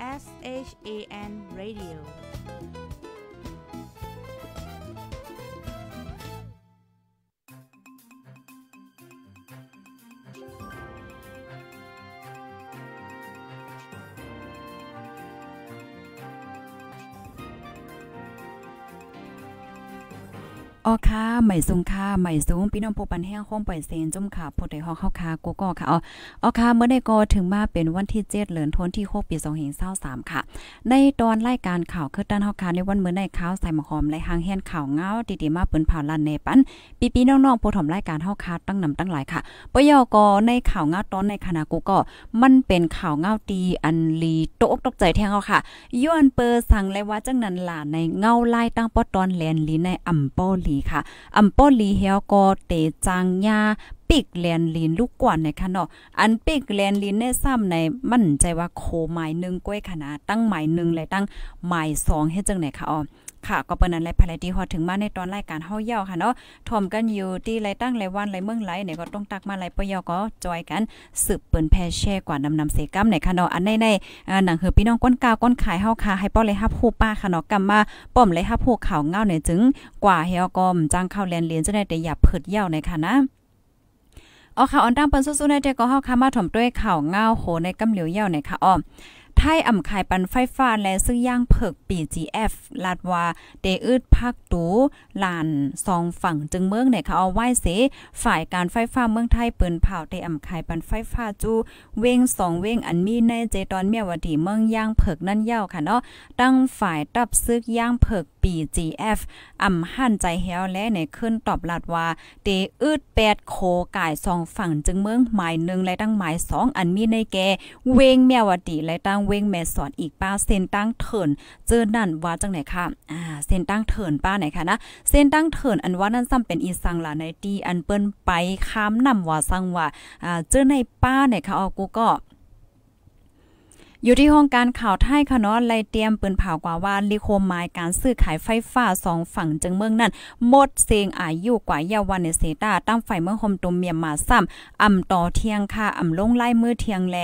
S H A N Radio. อ๋อค่ะ ใหม่สูงค่ะใหม่สูงพี่น้องผู้ปันแห้งคงปล่อยเซนจุ่มค่ะผู้ใดฮอกเข้าค่ะกูก็ค่ะอ๋ออ๋อค่ะเมื่อได้ก็ถึงมาเป็นวันที่เจ็ดเหลือนทนที่6ปี2ส2 3ค่ะ ในตอนรายการข่าวคือด้านฮอกค่ะในวันเมื่อในข่าวใส่หมอหอมและหางแฮนข่าวเงาดีๆมาเปิ้นเผาลันในปันปีปีน้องๆผู้ถมรายการฮอกค่ะตั้งนำตั้งหลายค่ะปยกในข่าวเงาตอนในคณะกูก็มันเป็นข่าวเงาดีอันลีตกตกใจแทงเฮาค่ะย้อนเปอร์สั่งเลยว่าจังนั้นล่ะในเงาไล่ตั้งปอตอนแลนลีในอำปอลีลีค่ะอำป้อลีเฮียวก็เตจางยา ปิกแลนลินลูกกว่าในค่ะเนาะอัน ปิกแลนลินในซ้ำใน มั่นใจว่าโคหมายหนึ่งก้วยขนาดตั้งหมายหนึ่งและตั้งหมายส2เฮ็ดจังไหนค่ะอ๋อค่ะก็เปิ้นนั้นแหละภายที่ฮอดถึงมาในตอนรายการเฮาเหย่าค่ะเนาะทอมกันอยู่ที่ไรตั้งไรวันไรเมืองไรเนี่ยก็ต้องตักมาไรปยอก็จอยกันสืบเปิ้นแพ่แช่กว่านำนำเสกัมไหนค่ะเนาะอันในในหนังเฮือพี่น้องก้นกาวก้นขายเฮาค่ะให้ป้อเลยฮับฮู้ป้าค่ะเนาะกำมา ป้อมเลยฮับฮู้ข่าวเงาเนี่ยจึง กว่าเฮากอมจ้างข้าวแลนเรียนจะได้แต่อย่าเผิดเหย่าในค่ะนะเอาค่ะออนตั้งเปิ้นสู้ๆในแต่ก็เฮาค่ะมาถ่อมด้วยข่าวเงาโหในกำเหลียวเหย่าในค่ะอ้อท้ยอ่ำขายปันไฟฟ้าและซึ่งย่างเผิกปี GF ลาดว่าเดอืดพักตูลานสองฝั่งจึงเมืองในเขาเอาไหว้เสฝ่ายการไฟฟ้าเมืองไทยปืนเผาได้อ่ำขายปันไฟฟ้าจูเว้งสองเว้งอันมี ใน เจตอน เมียวดีเมืองย่างเผิกนั่นเยาค่ะเนาะตั้งฝ่ายตับซึกย่างเผิกปี GF อ่ำหั่นใจแฮวและในขึ้นตอบลาดว่าเดอืดแปดโคกายสอง ฝั่งจึงเมือง หมายหนึ่งและตั้งหมายสองอันมีในแกเวงเมียวดีและตั้งเว้งแม่สอนอีกป้าเซนตั้งเถิน เจอนั่นว่าจังไหนค่ะอ่าเซนตั้งเถินป้าไหนคะนะ เซนตั้งเถินอันว่านั่นซ้ำเป็นอีสังล่ะในตีอันเปิ้นไปค้ามนำว่าสังว่าอ่าเจอในป้าไหนค่ะออกูก็อยู่ที่ห้องการข่าวไทยคณะนไล่เตรียมปืนเผากว่าวานลิโคมไมายการซื้อขายไฟฟ้าสองฝั่งจึงเมืองนั้น หมดเสียงอายุกว่าเยาวันนเซตาตั้งไฟเมืองโฮมตุมเมียมมาซ้ำ อำต่อเที่ยงค่ะอำลงไล่มือเที่ยงแล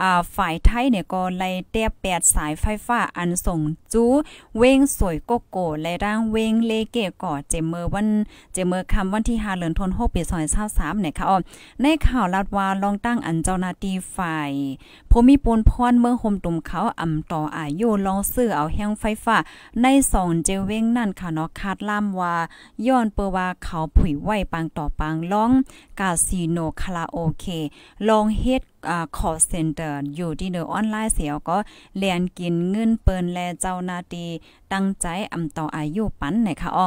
อ่าฝ่ายไทยเนี่ยก็ไล่เตียแปดสายไฟฟ้าอันส่งจูเวงสวยโกโกและร่างเวงเลเกก่อเจมเมอร์วันเจมเมอร์คำวันที่5เดือนธันวาคมปี2023เนี่ยค่ะอ๋อในข่าวลาดวาลองตั้งอันเจ้าหน้าที่ฝ่ายภูมิปูนพรเมืองมตุ่มเขาอ่ำต่ออายุลองซื้อเอาแห้งไฟฟ้า ในสองเจเว้งนั่นค่ะเนาะคาดล่ามว่าย้อนเปว่าเขาผุยไหวปางต่อปางล้องกาสีโนคาราโอเค ลองเฮ็ดคอเซ็นเตอร์อยู่ที่เนือออนไลน์เสียวก็เลียนกินเงินเปิ้นแลเจ้านาตีตั้งใจอ่ำต่ออายุปันไหนค่ะอ้อ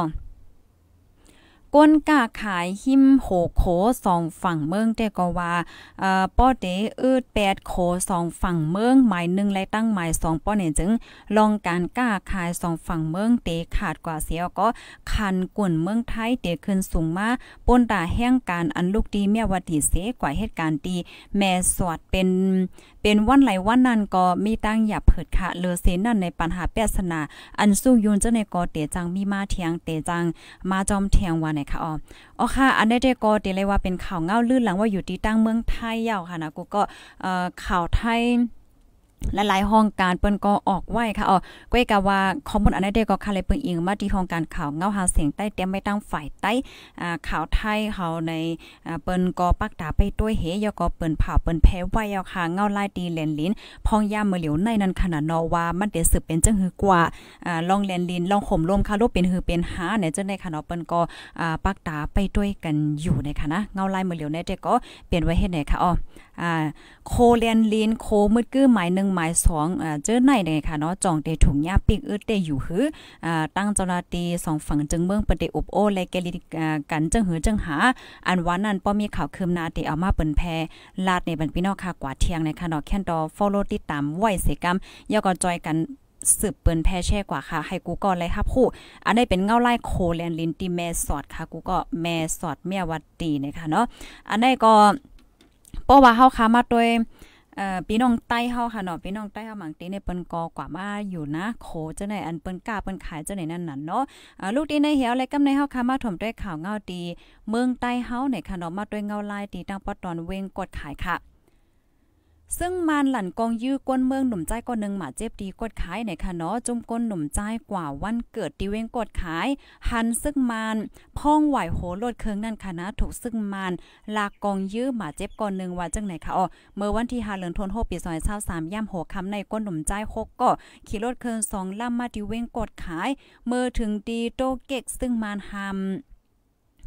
ก้นกาขายหิมโหโขสองฝั่งเมืองแต่ก็ว่าเอ่อป้อเตอืดแปดโขสองฝั่งเมือง หมายหนึ่งและตั้งหมายสองป้อเนี่ยจึง ลองการกาขายสองฝั่งเมือง เตะขาดกว่าเสียก็คันกวนเมืองไทยเตะขึ้นสูงมาปนตาแห้งการอันลูกดีเมียวดีเสกว่าเหตุการณ์ดีแม่สวดเป็นเป็นวันไหลวันนั้นก็มีตั้งหยับเผิดค่ะเลอเซน นั่นในปัญหาแปสนาอันสู้ยุนเจ้าในกอเตจัง มีมาเทียงเตจังมาจอมเทียงวันไหนค่ะอ๋ออค่ะอันนี้ได้กอเตเลยว่าเป็นข่าวเงาลื่นหลังว่าอยู่ที่ตั้งเมืองไทยยาวค่ะนะกูก็เอ่อข่าวไทยหลายห้องการเปิ้นก็ออกไว้ค่ะอ๋อก้อยกะว่าข้อมูลอันใดก็ค่ะเลยเปิ้นอิงมาที่ห้องการข่าวเงาหาเสียงใต้เต็มไม่ตั้งฝ่ายใต้อ่าข่าวไทยเฮาในอ่าเปิ้นก็ปักตาไปด้วยเฮยก็เปิ้นผ่าเปิ้นแพ้ไว้เอาค่ะเงาลายตีแลนลิ้นพองย่ามือเหลียวในนั้นขนาดนอว่ามันเดสืบเป็นจังหือกว่าอ่าลองแลนลิ้นลองข่มลมค่ะลบเป็นหือเป็นหาเนีจัง้าในขนาดเปิ้นก็อ่าปักตาไปด้วยกันอยู่ในค่ะนะเงาลายมือเหลียวในแต่ก็เปลี่ยนไว้เฮ็ดไหนค่ะอ๋อ่า โคเลียนลีนโคมืดกื้อหมายหนึ่งหมายสองเจอในเลยค่ะ เนาะจ่องเตถุงยาปิกอ้อเตอยู่หืออ่า ตั้งเจ้าหน้าที่สองฝั่งจึงเมืองปฏิอุบโอและแกลิกันจึงหือจึงหา อัน วันนั้นป้อมีข่าวคืมนาเตเอามาเปิ้นแพลาดในบรรพี่น้องค่ะกว่าเที่ยงในค่ะเนาะแค่นดอฟอลโลติดตามไว้เสกัมยาก็จอยกันสืบเปิ้นแพ่แช่กว่าค่ะให้กูก็ไล่ฮับผู้อันได้เป็นเงาไล่โคแลนลินตีแม่สอดค่ะกูก็แม่สอดเมียวัดตีนะคะเนาะอันได้ก็เพราะว่าเฮาค้ามาด้วยพี่น้องใต้เฮาค่ะเนาะพี่น้องใต้เฮาหมังตีในเปิ้นกอกว่ามาอยู่นะโคจังได๋อันเปิ้นกล้าเปิ้นขายจังได๋นั่นน่ะเนาะลูกตีในเหี่ยวและกำในเฮาค่ะมาถมด้วยข่าวเงาตีเมืองใต้เฮาในค่ะเนาะมาด้วยเงาลายตีตั้งปอตอนเวงกดขายค่ะซึ่งมานหลั่นกองยื้อกวนเมืองหนุ่มใจก้อนหนึ่งหมาเจ็บดีกดขายในค่ะเนาะจุ่มก้นหนุ่มใจกว่าวันเกิดดีเวงกดขายหันซึ่งมานพ่องไหวโหโลดเคืองนั่นคณะนะถูกซึ่งมานลากกองยื้อหมาเจ็บก้อนหนึ่งว่าจังไหนคะอ๋อเมื่อวันที่าเิือนโปีซอยเศร้าสามย่ำโหคำในก้นหนุ่มใจหกก็ขี่รถเคืองสองล่ำมาดีเวงกดขาย เมื่อถึงดีโตเก็กซึ่งมานหำ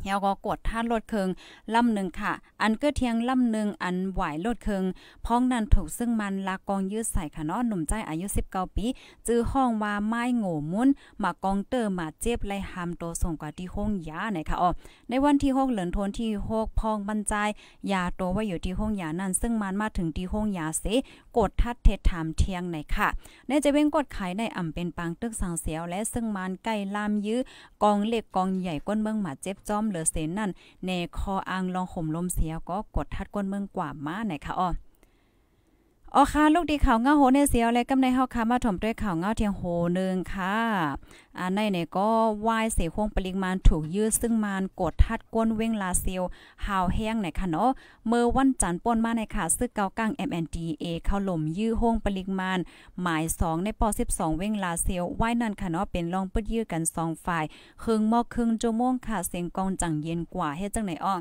เฮาก็กดท่านลดเคิงลำหนึ่งค่ะ อันก็เทียงลำหนึ่งอันไหวลดเคิงพ้องนั้นถูกซึ่งมันลากองยืดใส่ค่ะเนาะหนุ่มใจอายุ19ปีจื้อห้องว่าไม้โง่มุนมากองเตอร์มาเจ็บไล่หามโตส่งกว่าที่ห้องยาไหนค่ะอ๋อในวันที่6เหลือนทนที่6พ้องบรรจัยยาโตไว้อยู่ที่ห้องยานั้นซึ่งมันมาถึงที่ห้องยาเสกดทัดเทศถามเทียงไหนค่ะในจะเว้งกดขายในอ่ำเป็นปางตึกสังเสียวและซึ่งมันใกล้ลามยื้อกองเล็กกองใหญ่ก้นเมืองมาเจ็บจ้อมเหลือเซนนั่นในคออังลองข่มลมเสียก็กดทัดก้นเมืองกว่ามาไหนคะอ้ออ๋อค่ะลูกดีข่าวเงาโหในเสียวเลยกำในเฮาค่ะมาถ่อมด้วยข่าวเงาเทียงโหนึงค่ะอ่าในเนี่ยก็วายเสคงปริมาณถูกยื้อซึ่งมานกดทัดก้นเว้งลาเซียวหาวแห้งในค่ะเนาะเมื่อวันจันทร์ป่นมาในค่ะซึกเกากัง MNDA เข้าหล่มยื้อห้องปริมาณ หมาย 2 ในป12เว้งลาเซียววายนั่นค่ะเนาะเป็นรองปึดยื้อกัน2ฝ่ายครึ่งมอครึ่งชั่วโมงค่ะเสียงกองจังเย็นกว่าเฮ็ดจังไหนอ้อ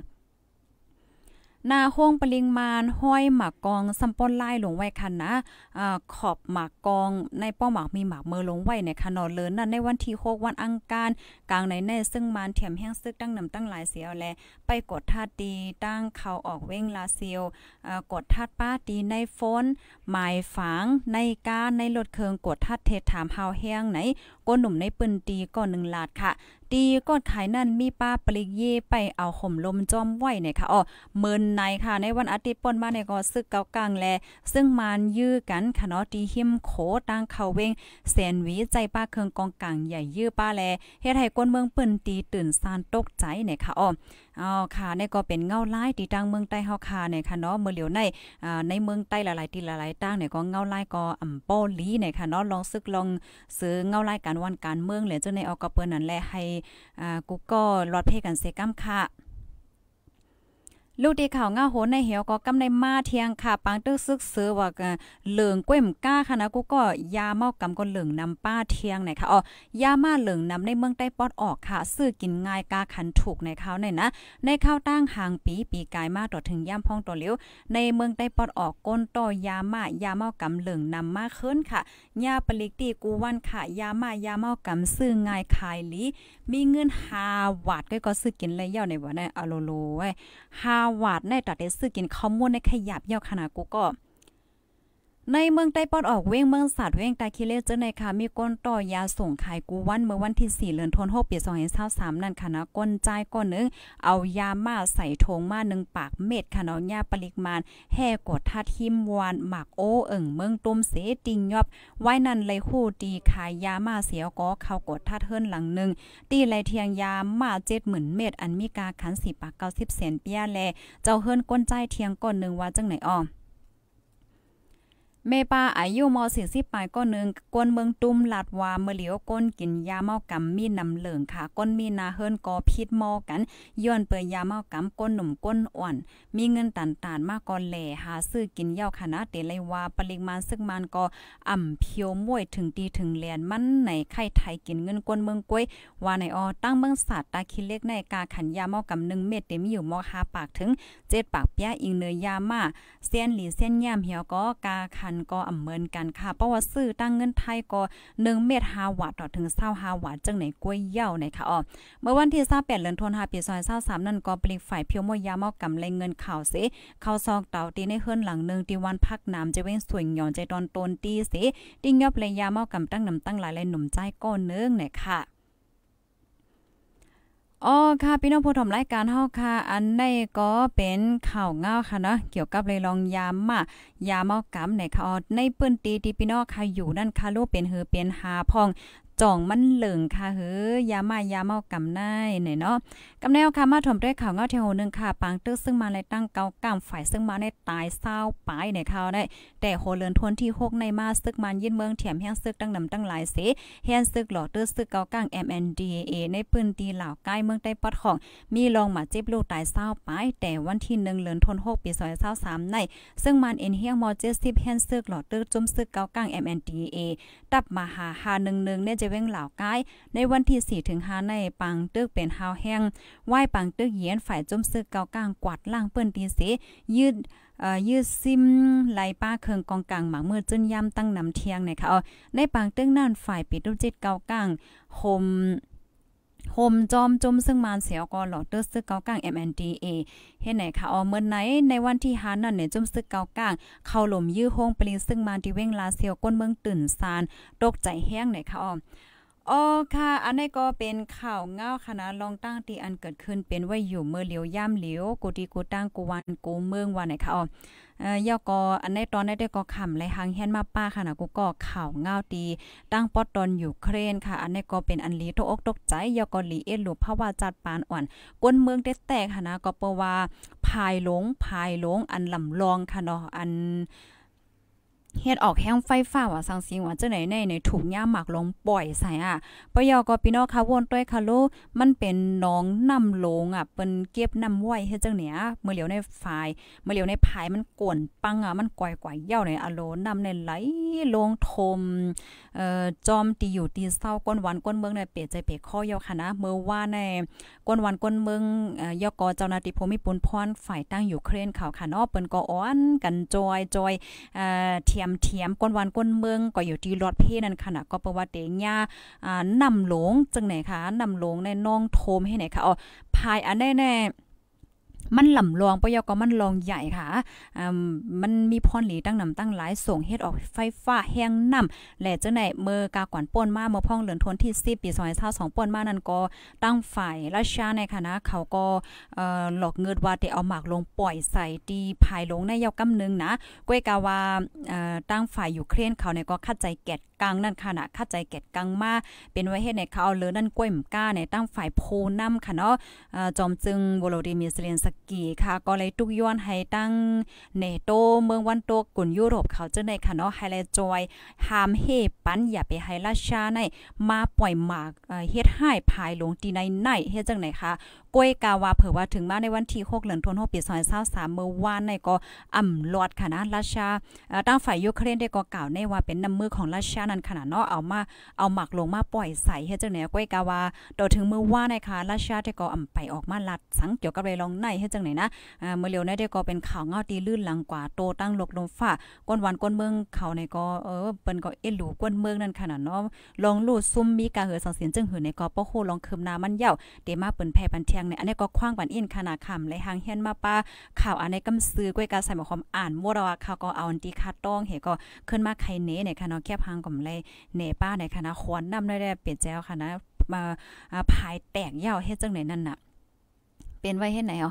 หน้าห้องปลิงมานห้อยหมากกองสัมปอนไล่หลงไว้คันนะอ่าขอบหมากกองในป้อหมากมีหมากเมือลงไว้ในคันนอนเลินนั่นในวันที่6วันอังคารกลางในแน่ซึ่งมานแถมแห้งซึกตั้งนำตั้งหลายเสียวแลไปกดทาดีตั้งเขาออกเว้งลาเซียวอ่ากดทาดป้าดีในฝนหมายฝังในกาในรถเคืองกดทาดเทศถามเฮาแห้งไหนก้นหนุ่มในปืนตีก่อน1ลาดค่ะตีกอ็ขายนั่นมีป้าปลิกเยไปเอาข่มลมจอมไหวเนี่ยค่ะอ๋อเมินในค่ะในวันอาทิตย์ปนมาในก็ซึกเกากลางแลซึ่งมานยื้อกันค่ะเนาะตีหิมโขตั้งเขาเวงแสนวีใจป้าเครืองกองกลางใหญ่ยื้อป้าแลเฮ็ดให้คนเมืองเปิ้นตีตื่นซานตกใจเนี่ยค่ะอ๋ออ๋อค่ะนี่ก็เป็นเงาไล่ที่ตั้งเมืองใต้เฮาค่ะเนี่ยค่ะเนาะเมื่อเหลียวในอ่าในเมืองใต้หลายๆที่หลายๆตั้งเนี่ยก็เงาไล่ก็อ่ำปอลีเนี่ยค่ะเนาะลองซึกลองซื้อเงาไล่การวันการเมืองเลยจนในออกกะเปิ้นนั่นแหละให้อ่ากูก็รอดเพ่กันเซกำค่ะลูกดีข่าวง่าโหนในเหี่ยวก็กำในมาเทียงค่ะปังตึกซึกซื้อว่าเหลืองก้มก้าค่ะนะกูก็ยาเมากำก็เหลืองนำป้าเทียงไหนค่ะอ๋อยามาเหลืองนำในเมืองใต้ปอดออกค่ะซื้อกินง่ายกาขันถูกในข้าวในนะ ในข้าวตั้งหางปีปีกายมาต่อถึงย่ามพองต่อเลี้ยวในเมืองใต้ปอดออกก้นต่อยามายาเมากำเหลืองนำมาขึ้นค่ะยาปลิกตีกูวันค่ะ ยามายาเมากำซื้อง่ายขายลีมีเงินหาวาดก็ก็ซื้อกินเลยเย่าในวันในอโลโลไว้หาาหวาดในตัดเดซื้อกินข้อมูลในขยับเยาขนาดกูก็ในเมืองใต้ปอดออกเว้งเมืองสัตว์เว้งตาคิเลเจอในค่ะมีก้นต่อยาส่งขายกูวันเมื่อวันที่ 4เดือนธันวาคมปี2023นั่นค่ะนะก้นใจก้นนึงเอายามาใส่ทงมาหนึ่งปากเม็ดค่ะเนาะยาปริมาณ แห่กดทัดหิมวานหมักโอเอิ่งเมืองตุ้มเสติงยอบ ไว้นั่นเลยคู่ตีขายยามาเสียก็เข้ากดทัดเฮินหลังนึงตีไรเทียงยามา70,000เม็ดอันมีกาขันสิปาก90เซนเปียแล เจ้าเฮินก้นใจเทียงก้นนึงว่าจังไหนอ้อเมปาอายุมอสิสิบปลายก้อนหนึ่งก้นเมืองตุ้มลาดวาเมลียวก้นกินยาเมากำมีน้ำเหลืองค่ะก้นมีนาเฮิรนกอพิษมอกันย้อนเปิดยาเมากำก้นหนุ่มก้นอ่อนมีเงินตันตานมากก่อนแหล่หาซื้อกินเย้าคณะเตเลยวาปริมาณซึ่งมันก็อ่ำเพียวมวยถึงตีถึงแลนมันในไข่ไทยกินเงินก้นเมืองกล้วยวาในออตั้งเมืองศาสตร์ตาคิเล็กในกาขันยาเมากำหนึ่งเม็ดเต็มอยู่มอคาปากถึงเจ็ดปากเปียอิงเนยยามาเส้นหลีเส้นย่ามเหี่ยวก็กาขันันก็อำเมินกันค่ะเพราะว่าซื้อตั้งเงินไทยก็ 1 เม็ด5วัดต่อถึง25วัดจังไหนกล้วยเหย่าในคคะอ๋อเมื่อวันที่28เดือนธันวาคมปี2023นั่นก็ปลิกฝ่าย เพียวมวยยามอกกำไรเงินข่าวสิ เข้าซอกเตาตีในเฮือนหลังนึงที่วันพักน้ำจะเว้นสวยหย่อนใจตอนตนตีสิติงยอบเลยยามอกกำตั้งน้ำตั้งหลายหลายหนุ่มใจก้นนึงนคคะอ๋อค่ะพี่น้องผู้ชมรายการเฮา ค่ะ อันนี้ก็เป็นข่าวเงาค่ะ เนาะเกี่ยวกับ เลย ลอง ยามมายามเอากมในค่ะในเปิ้น ตี ที่พี่น้องค่ะอยู่นั่น ค่ะลูกเป็นเฮือเป็นหาพองจ่องมันเหลิงค่ะเฮ้ยยามายาเมากำไนหน่อยเนาะกำแนวค่ะมาถมด้วยข่าวเงาเทโหนึงค่ะปังตึกซึ่งมาในตั้งเกากำฝ่าย ซึ่งมาในตายเศร้าปายในข่าวได้แต่โหเลินทวนที่หกในมาซึกมันยินเมืองเถียมแห้งซึกตั้งนำตั้งหลายเสแห้งซึกหลอตึกซึกเกากาง MNDA ในปืนตีเหล่าใกล้เมืองใต้ปอดของมีลองมาเจ็บลูกตายเศร้าปายแต่วันที่1เลินทวน6ปี2023ในซึ่งมันเอ็นเฮียงมอเจสทิบแห้งซึกหลอตึกจุ่มซึกเกากาง MNDA ตับมาหา1 1เนี่ยจะเว้งเหล่าก้ในวันที่ 4 ถึง 5 ในปังตึกเป็นฮาวแห้งไหว้ปังตึกเยียน ฝ่ายจมซึกเกากลางกวาดล่างเปิ้นตีเสยืดยืดซิมไหลป้าเคืองกองกลางหมากมืดจุนย่ำตั้งนำเทียงนะคะเอาในปังตึกนั่นฝ่ายปิดรูปจิตเกากลาง คมโฮมจอมจมซึ่งมานเสียวกอหลอดเตอร์ซึกเกากลาง MNDA เฮ็ดไหนคะออเมื่อไหนในวันที่ฮานั่นเนี่ยจมซึกเกากลาง เข้าหล่มยื้อโฮงปลิงซึ่งมานที่เว้งลาเซียวก้นเมืองตื่นซานตกใจแห้งไหนคะอออ๋อค่ะอันนี้ก็เป็นข่าวเงาคณะลองตั้งตีอันเกิดขึ้นเป็นไว้อยู่เมื่อเหลียวย่ำเหลียวกูดีกูตั้งกูวันกูเมืองวันไหนค่ะอ๋อเอ่อย่อกออันนี้ตอนนี้ได้ก็ขำไรหางแฮนมาป้าค่ะนะกูก็ข่าวเงาตี ตั้งปอตอนอยู่เครนค่ะ อันนี้ก็เป็นอันลีตกอกตกใจย่อกอหลีเอ็ดหลุภาวะจัดปานอ่อนกวนเมืองได้แตกค่ะนะก็เปว่าพายหลงพายหลงอันลำลองค่ะเนาะอันเฮ็ดออกแห้งไฟฟ้าว่าสังสิงว่าจังไหนใน ในถุงย่าหมักลงปล่อยใส่อ่ะปยอก็พี่น้องค่ะวนต้วยค่ะโลมันเป็นน้องน้ำลง อ่ะ เปิ้นเก็บน้ำไว้เฮ็ดจังเนี่ยเมื่อเหลียวใน ฝายเมื่อเหลียวในภายมันก่นปัง อ่ะ มันก่อยกยาเยาในอโลน้ำในไหลลงทมเอ่อจอมตีอยู่ตีเศร้าก้นวันก้นเมืองในเปใจเปข้อยอค่ะนะเมื่อว่าในก้นวันก้นเมืองเอ่อยกเจ้า หน้าที่ภูมิปุนพรฝ่ายตั้งยูเครน ข่าวค่ะเนาะเปิ้นก็อ้อนกันจอยจอยเอ่อยมเทียมก้นวันก้นเมืองก็อยู่ที่รอดเพ่นั่นค่ะก็เปว่าเตงยาอ่านำหลงจังไหนคะนำหลงในน้องโทมให้ไหนคะอ๋อภายอันแน่แน่มันหล่ำลองปยก็มันลองใหญ่ค่ะอ่ามันมีพรหลีตั้งนำตั้งหลายส่งเฮ็ดออกไฟฟ้าแห้งน้ำและจังไหนเมื่อกากวนป่นมาเมื่อพ่องเหลือนทนที่ 10ปี2022ป่นมานั่นก็ตั้งฝ่ายรัสเซียในคณะเขาก็หลอกเงินว่าจะเอาหมากลงปล่อยใส่ตีภายลงในยาวกำนึงนะก้วยกาว่าตั้งฝ่ายยูเครนเขาในก็คัดใจแกดกางนั่นค่ะนะคัดใจแกดกางมาเป็นไว้เฮ็ดในเขาเอาเลือนั่นก้วยมก้าในตั้งฝ่ายโพนำค่ะเนาะจอมจึงโวโลดิมีเซเลนสกกีค่ะก็เลยตุกย้อนให้ตั้งเนโตเมืองวันโตกุนยุโรป เขาเจอในค่ะเนาะไฮไลจอยหามเฮปันอย่าไปไฮราชาในมาปล่อยหมากเฮ็ดให้ภายลงตีในในเฮ็ดจังไหนคะก้อยกาวาเผื่อว่าถึงมาในวันที่6เดือนธันวาคมปี2023เมื่อวานในก็อ่ำลอดค่ะนะราชาตั้งฝ่ายยูเครนได้ก็กล่าวในว่าเป็นน้ำมือของราชานั้นขนาดเนาะเอามาเอาหมักลงมาปล่อยใส่เฮ็ดจังไหนก้อยกาวาโดอถึงเมื่อวานในค่ะราชาได้ก็อ่ำไปออกมาลัดสังเกี่ยวกับเรลองในเฮ็ดจังไหนนะเมื่อเร็วนี้ได้ก็เป็นข่าวเงาตีลื่นหลังกว่า โตตั้งลกลมฟ้าก้นวันก้นเมือง เขาในก็เออเปิ้นก็เอ็หลูก้นเมืองนั่นขนาดเนาะลองลูดซุ่มมีกาเหือสังเสียนจึงหือในก็ปะโคลองคืมนามันเย่าเตมาเปิ้นแพ่ปันเทียงเนี่ยอันนี้ก็คว้างบันอินขนาดคำไหหางเฮียนมาป้าข่าวอันนี้กำซื้อกวยกาใส่หมความอ่านมัวดอกเขาก็เอาอันตีคาต้องเหก็ขึ้นมาไข่เนในข่นาดแคบหางก่อมเลยเนป้าในขนาดควรนำได้เปลี่ยนแจวขนาดมาภายแตกเย่าเฮ็ดจังไหนนั่นน่ะเป็นไว้เฮ็ดไหนเฮา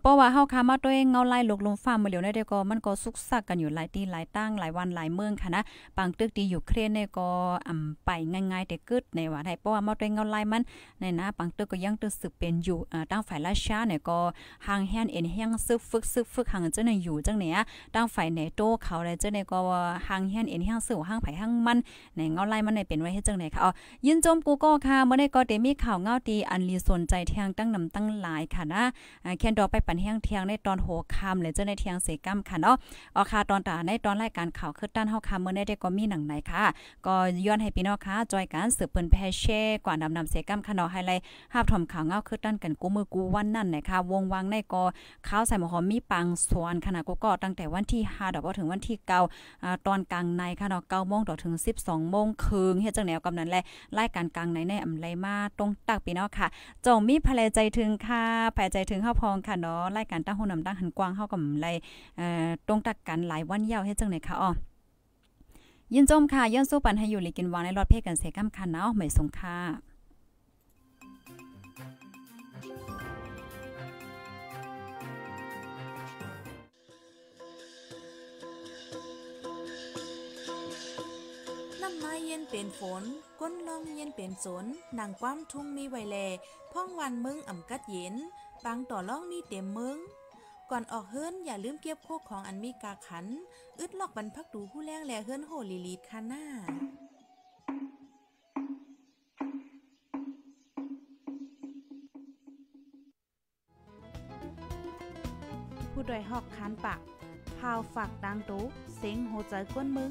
เพราะว่าเฮาคามาตัวเองเงาไล่ลกลมฟ้ามาเดี๋ยวในเดียวก็มันก็ซุกซักกันอยู่หลายที่หลายตั้งหลายวันหลายเมืองค่ะนะบางตึกที่อยู่เครนเนี่ยก็อำไปง่ายๆแต่กึดในว่าได้เพราะว่ามาตัวเองเงาไล่มันในนะบางตึกก็ยังตึกสึกเป็นอยู่ตั้งฝ่ายราชาเนี่ยก็ห่างแฮนเอ็นแฮงซึกฝึกซึกฝึกห่างจังไนอยู่จังเนี่ยตั้งฝ่ายไหนโตเขาอะไรจังไหนก็ห่างแฮนเอ็นแฮงสู่ห่างไผห่างมัน ในเงาไล่มันในเป็นไว้เฮ็ดจังไหนค่ะอ๋อยินจมกูก็ค่ะเมื่อได้ก็เดมีข่าวเงาดีอันลีสนใจแทงตั้งนำตั้งหลายค่ะ่ะนะแคนดอไปปั่นแห้งเทียงในตอนโหคำเลยเจ้าในเทียงเสกัมค่ะเนาะออาค่ะตอนตาในตอนรายการข่าวคือด้้นเฮาคำเมื่อได้ก็มีหนังไหนค่ะ ก็ย้อนให้พี่น้องค่ะ จอยการสืบเปิ้นแพเช่กว่านำนำเสกัมค่ะเนาะไฮไลท์ภาพถมข่าวเงาคือด้้นกันกูมือกูวันนั่นนะคะ วงวังในก็ข้าวใส่หมอหอมมีปังสวนขนาดก็ก็ตั้งแต่วันที่5ดอกถึงวันที่9ตอนกลางในค่ะเนาะ9โมงถึง 12โมงคืนเฮ็ดจังแนวกำนั้นแหละรายการกลางในในอำไลมาตรงตักพี่น้องค่ะ จงมีพลใจถึงค่ะแายใจถึงเฮาพองค่ะเนาะ รายการตั้งหูนำตั้งหันกว้างเฮากับไรเอ่อตรงตักกันหลายวันยาวเฮ็ดจังได๋ค่ะอ๋อยินจมค่ะย้อนสู้ปันให้อยู่ลิกินวางในรอดเพ่กันเสกำคันเนาะไม่สงค่ะน้ำมเย็นเป็นฝนก้นลงเย็นเป็นสนนางความทุ่งมีไวแลพ่องวันมึงอ่ำกัดเย็นปังต่อล่องมีเต็มเมึง ก่อนออกเฮิรนอย่าลืมเก็บโคกของอันมีกาขัน อึดลอกบรรพักดูผู้แรงแลเฮิรนโหลีลีดคาน่าผู้ดยหอกคานปาก พาวฝากดังตุ้เซ็งโหใจกวนมึง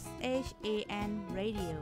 S H A N Radio